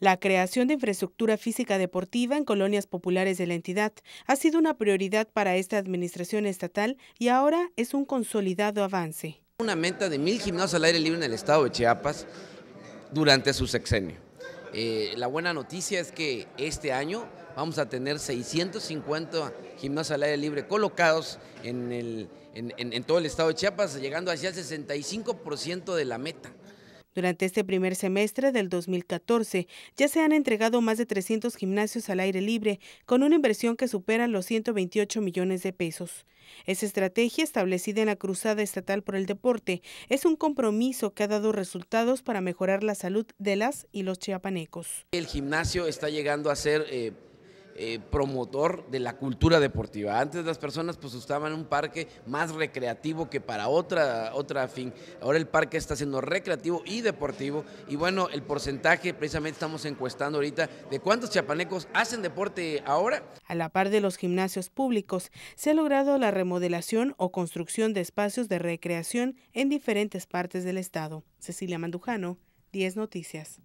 La creación de infraestructura física deportiva en colonias populares de la entidad ha sido una prioridad para esta administración estatal y ahora es un consolidado avance. Una meta de mil gimnasios al aire libre en el estado de Chiapas durante su sexenio. Eh, la buena noticia es que este año vamos a tener 650 gimnasios al aire libre colocados en, en todo el estado de Chiapas, llegando hacia el 65% de la meta. Durante este primer semestre del 2014 ya se han entregado más de 300 gimnasios al aire libre con una inversión que supera los 128 millones de pesos. Esa estrategia establecida en la Cruzada Estatal por el Deporte es un compromiso que ha dado resultados para mejorar la salud de las y los chiapanecos. El gimnasio está llegando a ser... Eh, eh, promotor de la cultura deportiva. Antes las personas pues usaban un parque más recreativo que para otra, otra fin. Ahora el parque está siendo recreativo y deportivo. Y bueno, el porcentaje precisamente estamos encuestando ahorita de cuántos chapanecos hacen deporte ahora. A la par de los gimnasios públicos, se ha logrado la remodelación o construcción de espacios de recreación en diferentes partes del estado. Cecilia Mandujano, 10 Noticias.